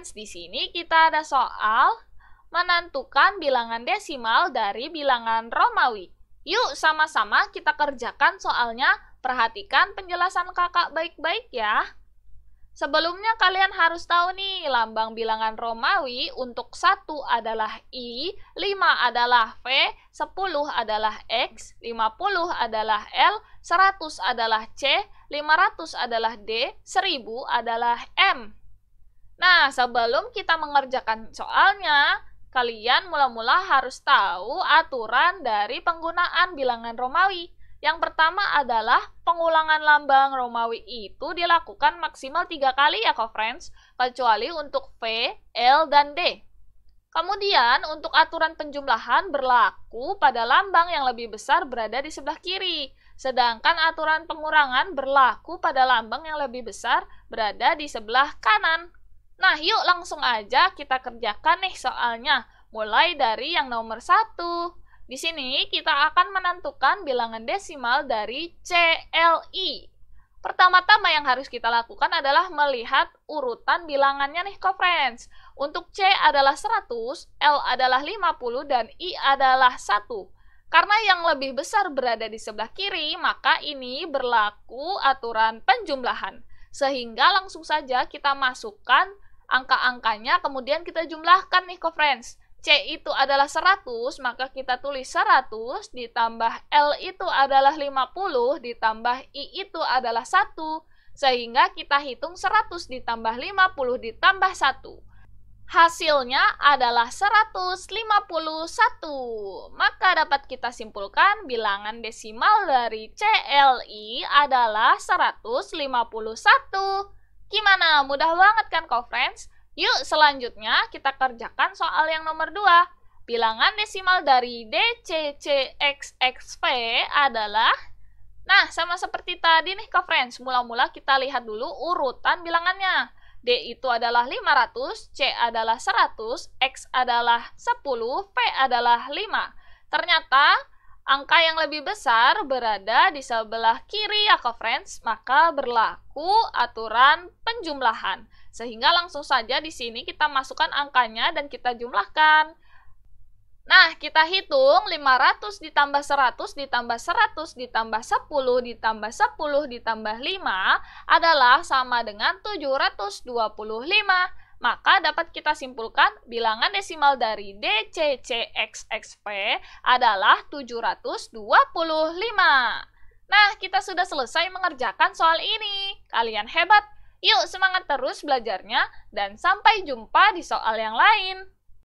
Friends, di sini kita ada soal menentukan bilangan desimal dari bilangan Romawi. Yuk sama-sama kita kerjakan soalnya, perhatikan penjelasan kakak baik-baik ya. Sebelumnya kalian harus tahu nih, lambang bilangan Romawi untuk 1 adalah I, 5 adalah V, 10 adalah X, 50 adalah L, 100 adalah C, 500 adalah D, 1000 adalah M. Nah, sebelum kita mengerjakan soalnya, kalian mula-mula harus tahu aturan dari penggunaan bilangan Romawi. Yang pertama adalah pengulangan lambang Romawi itu dilakukan maksimal tiga kali ya, friends, kecuali untuk V, L, dan D. Kemudian, untuk aturan penjumlahan berlaku pada lambang yang lebih besar berada di sebelah kiri, sedangkan aturan pengurangan berlaku pada lambang yang lebih besar berada di sebelah kanan. Nah, yuk langsung aja kita kerjakan nih soalnya. Mulai dari yang nomor satu. Di sini kita akan menentukan bilangan desimal dari CLI. Pertama-tama yang harus kita lakukan adalah melihat urutan bilangannya nih, co -friends. Untuk C adalah 100, L adalah 50, dan I adalah 1. Karena yang lebih besar berada di sebelah kiri, maka ini berlaku aturan penjumlahan. Sehingga langsung saja kita masukkan angka-angkanya kemudian kita jumlahkan nih ke friends. C itu adalah 100, maka kita tulis 100 ditambah L itu adalah 50 ditambah I itu adalah 1 sehingga kita hitung 100 ditambah 50 ditambah 1. Hasilnya adalah 151. Maka dapat kita simpulkan bilangan desimal dari CLI adalah 151. Gimana? Mudah banget kan, co-friends? Yuk, selanjutnya kita kerjakan soal yang nomor 2. Bilangan desimal dari DCCXXP adalah Nah, sama seperti tadi nih, co-friends. Mula-mula kita lihat dulu urutan bilangannya. D itu adalah 500, C adalah 100, X adalah 10, V adalah 5. Ternyata Angka yang lebih besar berada di sebelah kiri ya friends, maka berlaku aturan penjumlahan. Sehingga langsung saja di sini kita masukkan angkanya dan kita jumlahkan. Nah, kita hitung 500 ditambah 100 ditambah 100 ditambah 10 ditambah 10 ditambah 5 adalah sama dengan 725 maka dapat kita simpulkan bilangan desimal dari DCCXXP adalah 725. Nah, kita sudah selesai mengerjakan soal ini. Kalian hebat! Yuk semangat terus belajarnya dan sampai jumpa di soal yang lain.